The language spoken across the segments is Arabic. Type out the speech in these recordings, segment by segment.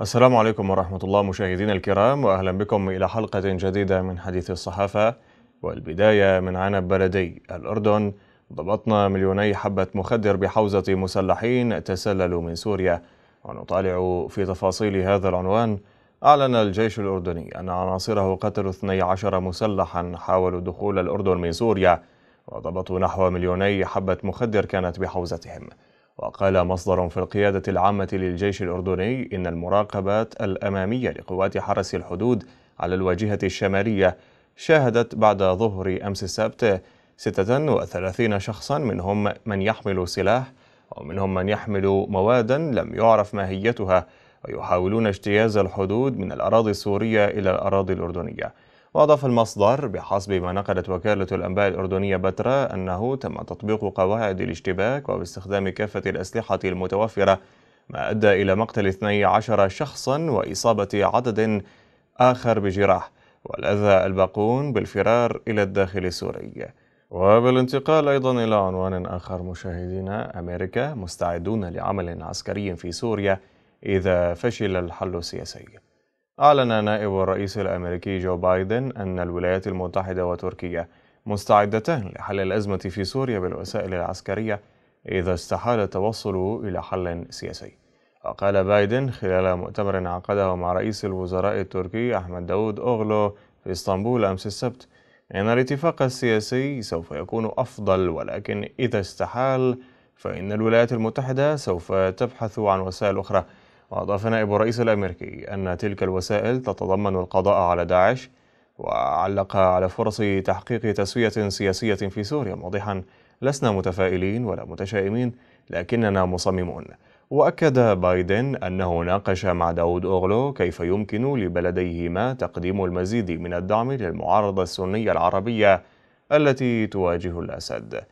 السلام عليكم ورحمة الله مشاهدينا الكرام وأهلا بكم إلى حلقة جديدة من حديث الصحافة والبداية من عنب بلدي الأردن ضبطنا مليوني حبة مخدر بحوزة مسلحين تسللوا من سوريا ونطالع في تفاصيل هذا العنوان أعلن الجيش الأردني أن عناصره قتلوا 12 مسلحا حاولوا دخول الأردن من سوريا وضبطوا نحو مليوني حبة مخدر كانت بحوزتهم وقال مصدر في القيادة العامة للجيش الأردني إن المراقبات الأمامية لقوات حرس الحدود على الواجهة الشمالية شاهدت بعد ظهر أمس السبت 36 شخصا منهم من يحمل سلاح ومنهم من يحمل موادا لم يعرف ماهيتها ويحاولون اجتياز الحدود من الأراضي السورية إلى الأراضي الأردنية وأضاف المصدر بحسب ما نقلت وكالة الأنباء الأردنية بترا أنه تم تطبيق قواعد الاشتباك وباستخدام كافة الأسلحة المتوفرة ما أدى إلى مقتل 12 شخصا وإصابة عدد آخر بجراح والأذى الباقون بالفرار إلى الداخل السوري وبالانتقال أيضا إلى عنوان آخر مشاهدينا أمريكا مستعدون لعمل عسكري في سوريا إذا فشل الحل السياسي أعلن نائب الرئيس الأمريكي جو بايدن أن الولايات المتحدة وتركيا مستعدتان لحل الأزمة في سوريا بالوسائل العسكرية إذا استحال التوصل إلى حل سياسي وقال بايدن خلال مؤتمر عقده مع رئيس الوزراء التركي أحمد داود أوغلو في اسطنبول أمس السبت إن الاتفاق السياسي سوف يكون أفضل ولكن إذا استحال فإن الولايات المتحدة سوف تبحث عن وسائل أخرى وأضاف نائب الرئيس الأمريكي أن تلك الوسائل تتضمن القضاء على داعش وعلق على فرص تحقيق تسوية سياسية في سوريا موضحا لسنا متفائلين ولا متشائمين لكننا مصممون وأكد بايدن أنه ناقش مع داود أوغلو كيف يمكن لبلديهما تقديم المزيد من الدعم للمعارضة السنية العربية التي تواجه الأسد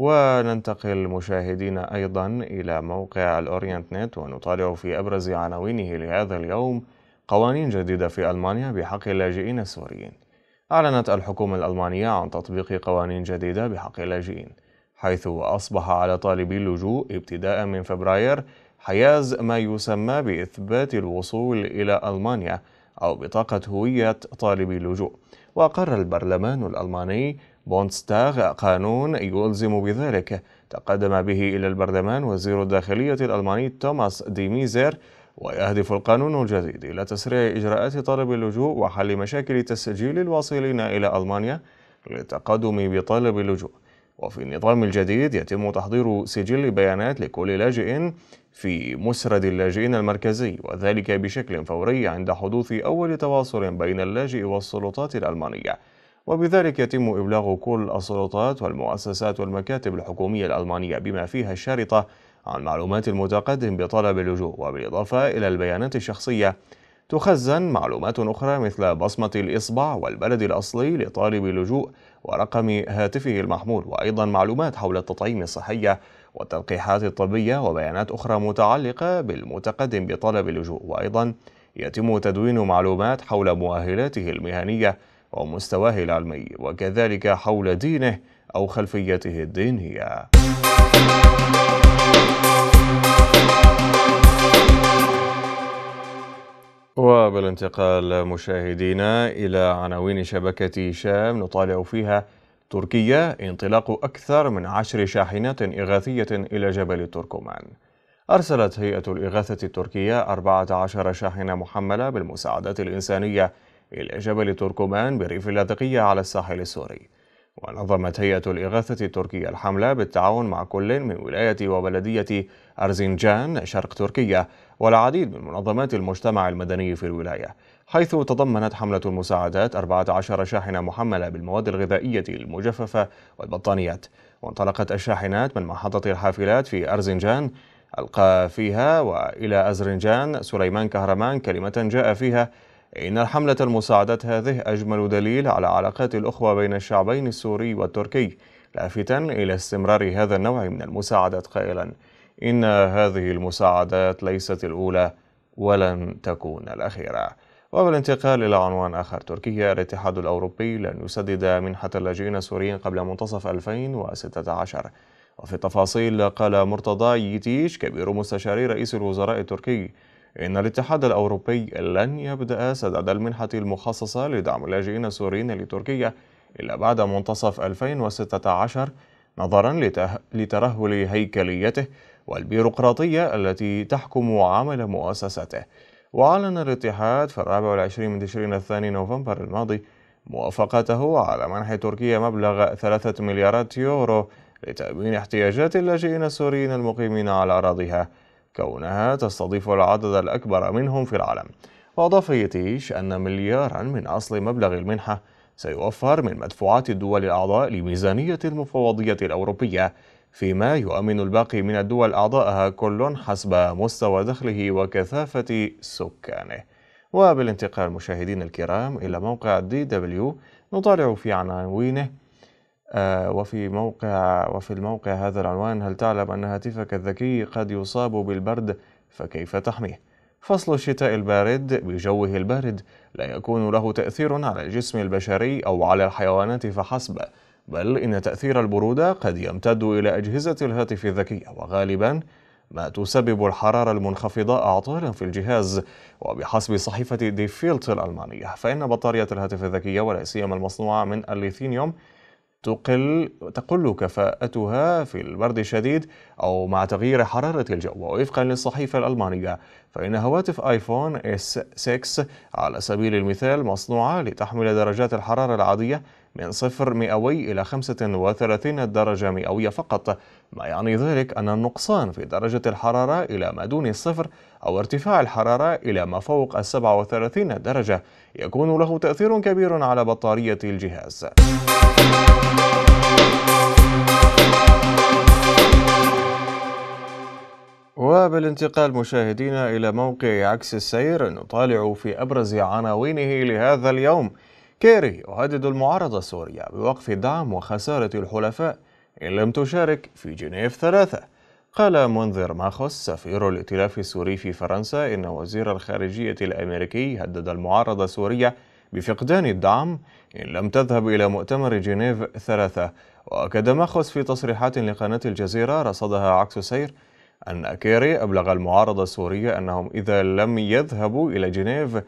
وننتقل مشاهدينا أيضا إلى موقع الأورينت نت ونطالع في أبرز عناوينه لهذا اليوم قوانين جديدة في ألمانيا بحق اللاجئين السوريين أعلنت الحكومة الألمانية عن تطبيق قوانين جديدة بحق اللاجئين حيث أصبح على طالبي اللجوء ابتداء من فبراير حياز ما يسمى بإثبات الوصول إلى ألمانيا أو بطاقة هوية طالبي اللجوء وأقر البرلمان الألماني بونستاغ قانون يلزم بذلك تقدم به إلى البرلمان وزير الداخلية الألماني توماس دي ويهدف القانون الجديد إلى تسريع إجراءات طلب اللجوء وحل مشاكل تسجيل الواصلين إلى ألمانيا للتقدم بطلب اللجوء وفي النظام الجديد يتم تحضير سجل بيانات لكل لاجئ في مسرد اللاجئين المركزي وذلك بشكل فوري عند حدوث أول تواصل بين اللاجئ والسلطات الألمانية وبذلك يتم إبلاغ كل السلطات والمؤسسات والمكاتب الحكومية الألمانية بما فيها الشارطة عن معلومات المتقدم بطلب اللجوء وبالإضافة إلى البيانات الشخصية تخزن معلومات أخرى مثل بصمة الإصبع والبلد الأصلي لطالب اللجوء ورقم هاتفه المحمول وأيضا معلومات حول التطعيم الصحية والتلقيحات الطبية وبيانات أخرى متعلقة بالمتقدم بطلب اللجوء وأيضا يتم تدوين معلومات حول مؤهلاته المهنية ومستواه العلمي وكذلك حول دينه أو خلفيته الدينية وبالانتقال مشاهدينا إلى عناوين شبكة شام نطالع فيها تركيا انطلاق أكثر من عشر شاحنات إغاثية إلى جبل التركمان أرسلت هيئة الإغاثة التركية 14 شاحنة محملة بالمساعدات الإنسانية إلى جبل تركمان بريف اللاذقية على الساحل السوري ونظمت هيئة الإغاثة التركية الحملة بالتعاون مع كل من ولاية وبلدية أرزنجان شرق تركيا والعديد من منظمات المجتمع المدني في الولاية حيث تضمنت حملة المساعدات 14 شاحنة محملة بالمواد الغذائية المجففة والبطانيات وانطلقت الشاحنات من محطة الحافلات في أرزنجان ألقى فيها وإلى أزرنجان سليمان كهرمان كلمة جاء فيها إن الحملة المساعدات هذه أجمل دليل على علاقات الأخوة بين الشعبين السوري والتركي لافتا إلى استمرار هذا النوع من المساعدات قائلا إن هذه المساعدات ليست الأولى ولن تكون الأخيرة وبالانتقال إلى عنوان آخر تركيا الاتحاد الأوروبي لن يسدد منحة اللاجئين السوريين قبل منتصف 2016 وفي التفاصيل قال مرتضى يتيش كبير مستشاري رئيس الوزراء التركي إن الاتحاد الأوروبي لن يبدأ سداد المنحة المخصصة لدعم اللاجئين السوريين لتركيا إلا بعد منتصف 2016 نظرا لترهل هيكليته والبيروقراطية التي تحكم عمل مؤسسته وأعلن الاتحاد في الرابع والعشرين من تشرين الثاني نوفمبر الماضي موافقته على منح تركيا مبلغ ثلاثة مليارات يورو لتأمين احتياجات اللاجئين السوريين المقيمين على أراضيها كونها تستضيف العدد الأكبر منهم في العالم وأضاف يتيش أن مليارا من أصل مبلغ المنحة سيوفر من مدفوعات الدول الأعضاء لميزانية المفوضية الأوروبية فيما يؤمن الباقي من الدول أعضائها كل حسب مستوى دخله وكثافة سكانه وبالانتقال مشاهدين الكرام إلى موقع دي دبليو نطالع في عناوينه آه، وفي موقع وفي الموقع هذا العنوان هل تعلم أن هاتفك الذكي قد يصاب بالبرد فكيف تحميه؟ فصل الشتاء البارد بجوه البارد لا يكون له تأثير على الجسم البشري أو على الحيوانات فحسب بل إن تأثير البرودة قد يمتد إلى أجهزة الهاتف الذكية وغالبا ما تسبب الحرارة المنخفضة أعطالا في الجهاز وبحسب صحيفة دي فيلت الألمانية فإن بطارية الهاتف الذكية ولا سيما المصنوعة من الليثينيوم تقل تقل كفاءتها في البرد الشديد أو مع تغيير حرارة الجو ووفقا للصحيفة الألمانية فإن هواتف آيفون S6 على سبيل المثال مصنوعة لتحمل درجات الحرارة العادية من صفر مئوي إلى 35 درجة مئوية فقط ما يعني ذلك أن النقصان في درجة الحرارة إلى ما دون الصفر أو ارتفاع الحرارة إلى ما فوق ال 37 درجة يكون له تأثير كبير على بطارية الجهاز وبالانتقال مشاهدينا إلى موقع عكس السير نطالع في أبرز عناوينه لهذا اليوم كيري يهدد المعارضة السورية بوقف دعم وخسارة الحلفاء إن لم تشارك في جنيف ثلاثة قال منذر ماخوس سفير الائتلاف السوري في فرنسا إن وزير الخارجية الأمريكي هدد المعارضة السورية بفقدان الدعم إن لم تذهب إلى مؤتمر جنيف ثلاثة وأكد ماخوس في تصريحات لقناة الجزيرة رصدها عكس سير أن كيري أبلغ المعارضة السورية أنهم إذا لم يذهبوا إلى جنيف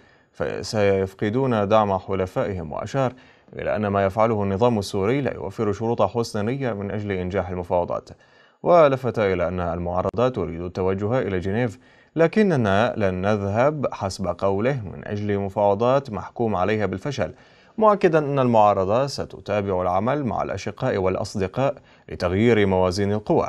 سيفقدون دعم حلفائهم وأشار إلى أن ما يفعله النظام السوري لا يوفر شروط حسن نية من أجل إنجاح المفاوضات ولفت إلى أن المعارضات تريد التوجه إلى جنيف لكننا لن نذهب حسب قوله من أجل مفاوضات محكوم عليها بالفشل مؤكدا أن المعارضة ستتابع العمل مع الأشقاء والأصدقاء لتغيير موازين القوى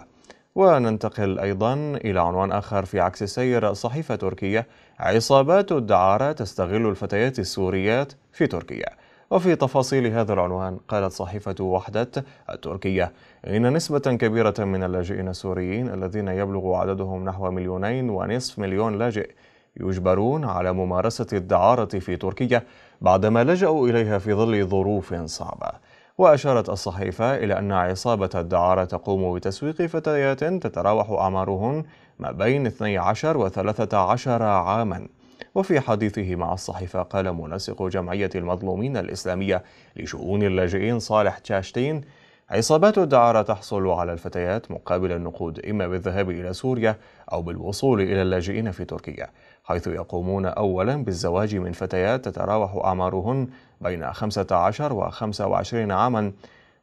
وننتقل أيضا إلى عنوان آخر في عكس السير صحيفة تركية عصابات الدعارة تستغل الفتيات السوريات في تركيا وفي تفاصيل هذا العنوان قالت صحيفة وحدة التركية إن نسبة كبيرة من اللاجئين السوريين الذين يبلغ عددهم نحو مليونين ونصف مليون لاجئ يجبرون على ممارسة الدعارة في تركيا بعدما لجأوا إليها في ظل ظروف صعبة وأشارت الصحيفة إلى أن عصابة الدعارة تقوم بتسويق فتيات تتراوح أعمارهن ما بين 12 و 13 عاماً وفي حديثه مع الصحيفة قال منسق جمعية المظلومين الإسلامية لشؤون اللاجئين صالح تشاشتين عصابات الدعارة تحصل على الفتيات مقابل النقود إما بالذهاب إلى سوريا أو بالوصول إلى اللاجئين في تركيا حيث يقومون أولا بالزواج من فتيات تتراوح أعمارهن بين 15 و 25 عاما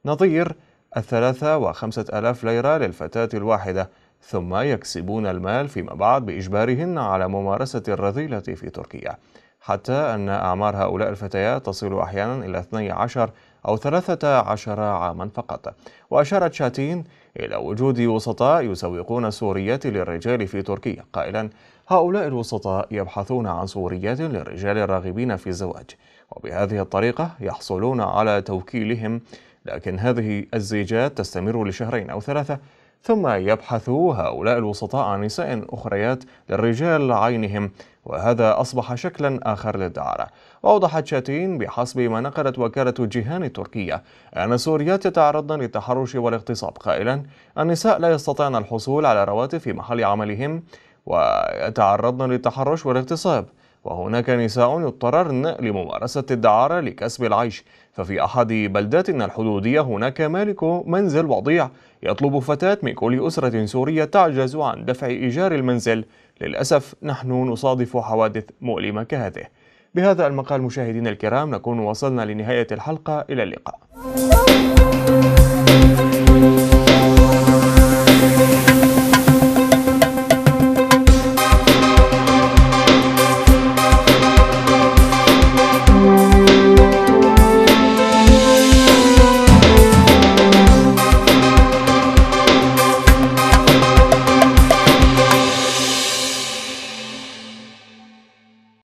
نظير الثلاثة وخمسة ألاف ليرة للفتاة الواحدة ثم يكسبون المال فيما بعد بإجبارهن على ممارسة الرذيلة في تركيا حتى أن أعمار هؤلاء الفتيات تصل أحيانا إلى 12 أو 13 عاما فقط وأشارت شاتين إلى وجود وسطاء يسوقون السوريات للرجال في تركيا قائلا هؤلاء الوسطاء يبحثون عن سوريات للرجال الراغبين في الزواج وبهذه الطريقة يحصلون على توكيلهم لكن هذه الزيجات تستمر لشهرين أو ثلاثة ثم يبحث هؤلاء الوسطاء عن نساء أخريات للرجال عينهم وهذا أصبح شكلا آخر للدعارة وأوضحت شاتين بحسب ما نقلت وكالة جيهان التركية أن السوريات يتعرضن للتحرش والاغتصاب قائلا النساء لا يستطيعن الحصول على رواتب في محل عملهم ويتعرضن للتحرش والاغتصاب وهناك نساء يضطررن لممارسة الدعارة لكسب العيش ففي أحد بلداتنا الحدودية هناك مالك منزل وضيع يطلب فتاة من كل أسرة سورية تعجز عن دفع إيجار المنزل للأسف نحن نصادف حوادث مؤلمة كهذه بهذا المقال مشاهدينا الكرام نكون وصلنا لنهاية الحلقة إلى اللقاء